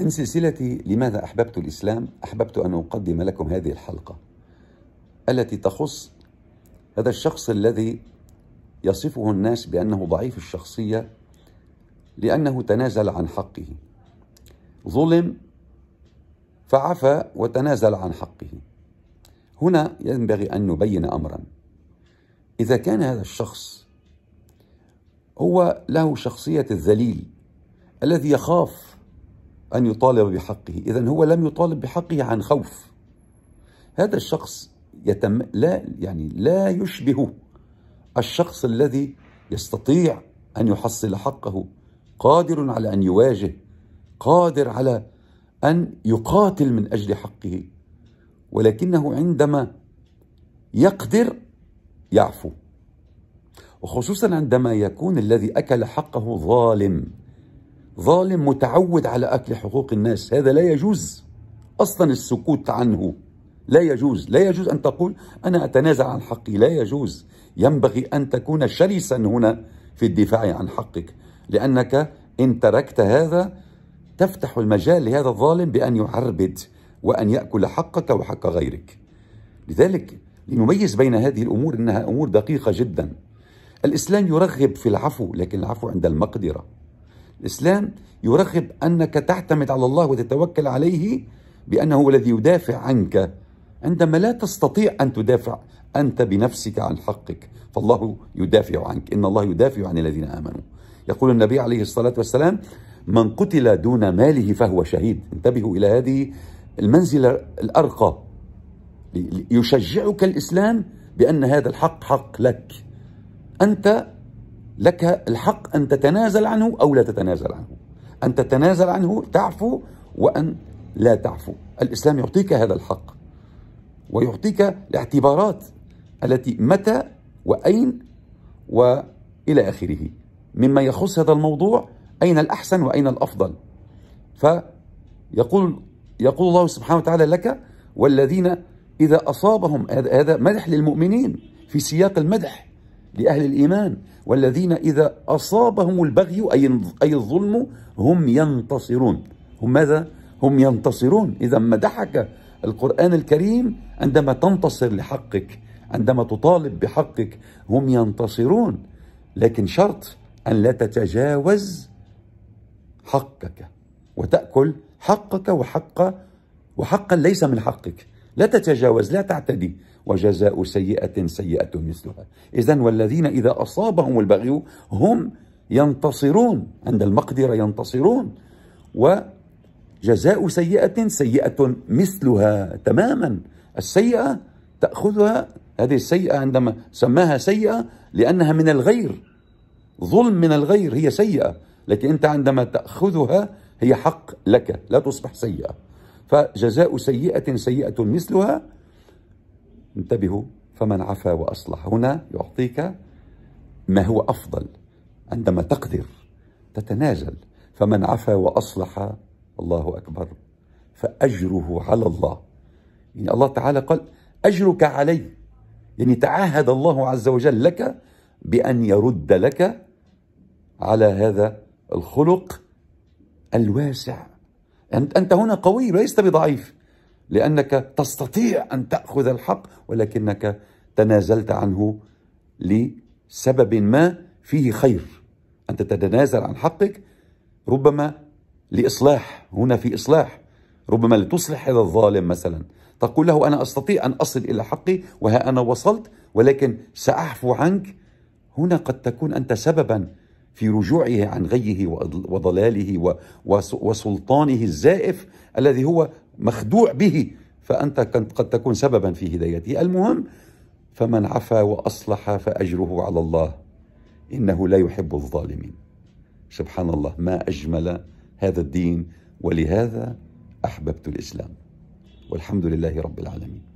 من سلسلة لماذا أحببت الإسلام أحببت أن أقدم لكم هذه الحلقة التي تخص هذا الشخص الذي يصفه الناس بأنه ضعيف الشخصية لأنه تنازل عن حقه ظلم فعفى وتنازل عن حقه هنا ينبغي أن نبين أمرا إذا كان هذا الشخص هو له شخصية الذليل الذي يخاف أن يطالب بحقه إذا هو لم يطالب بحقه عن خوف هذا الشخص يتم لا يعني لا يشبه الشخص الذي يستطيع أن يحصل حقه قادر على أن يواجه قادر على أن يقاتل من أجل حقه ولكنه عندما يقدر يعفو وخصوصا عندما يكون الذي أكل حقه ظالم ظالم متعود على أكل حقوق الناس هذا لا يجوز أصلا السكوت عنه لا يجوز لا يجوز أن تقول أنا أتنازع عن حقي لا يجوز ينبغي أن تكون شرسا هنا في الدفاع عن حقك لأنك إن تركت هذا تفتح المجال لهذا الظالم بأن يعربد وأن يأكل حقك وحق غيرك لذلك لنميز بين هذه الأمور إنها أمور دقيقة جدا الإسلام يرغب في العفو لكن العفو عند المقدرة الإسلام يرغب أنك تعتمد على الله وتتوكل عليه بأنه هو الذي يدافع عنك عندما لا تستطيع أن تدافع أنت بنفسك عن حقك فالله يدافع عنك إن الله يدافع عن الذين آمنوا يقول النبي عليه الصلاة والسلام من قتل دون ماله فهو شهيد انتبهوا إلى هذه المنزلة الأرقى يشجعك الإسلام بأن هذا الحق حق لك أنت لك الحق أن تتنازل عنه أو لا تتنازل عنه أن تتنازل عنه تعفو وأن لا تعفو الإسلام يعطيك هذا الحق ويعطيك الاعتبارات التي متى وأين وإلى آخره مما يخص هذا الموضوع أين الأحسن وأين الأفضل فيقول يقول الله سبحانه وتعالى لك والذين إذا أصابهم هذا مدح للمؤمنين في سياق المدح لأهل الإيمان والذين إذا أصابهم البغي أي الظلم هم ينتصرون هم ماذا؟ هم ينتصرون إذا مدحك القرآن الكريم عندما تنتصر لحقك عندما تطالب بحقك هم ينتصرون لكن شرط أن لا تتجاوز حقك وتأكل حقك وحق وحقا ليس من حقك لا تتجاوز لا تعتدي وجزاء سيئة سيئة مثلها إذا والذين إذا أصابهم البغي هم ينتصرون عند المقدرة ينتصرون وجزاء سيئة سيئة مثلها تماما السيئة تأخذها هذه السيئة عندما سماها سيئة لأنها من الغير ظلم من الغير هي سيئة لكن أنت عندما تأخذها هي حق لك لا تصبح سيئة فجزاء سيئة سيئة مثلها انتبهوا فمن عفا وأصلح هنا يعطيك ما هو أفضل عندما تقدر تتنازل فمن عفا وأصلح الله أكبر فأجره على الله يعني الله تعالى قال أجرك علي يعني تعهد الله عز وجل لك بأن يرد لك على هذا الخلق الواسع أنت هنا قوي ليست بضعيف لأنك تستطيع أن تأخذ الحق ولكنك تنازلت عنه لسبب ما فيه خير أنت تتنازل عن حقك ربما لإصلاح هنا في إصلاح ربما لتصلح هذا الظالم مثلا تقول له أنا أستطيع أن أصل إلى حقي وها أنا وصلت ولكن سأعفو عنك هنا قد تكون أنت سببا في رجوعه عن غيه وضلاله وسلطانه الزائف الذي هو مخدوع به فأنت قد تكون سببا في هدايته المهم فمن عفا وأصلح فأجره على الله إنه لا يحب الظالمين سبحان الله ما أجمل هذا الدين ولهذا أحببت الإسلام والحمد لله رب العالمين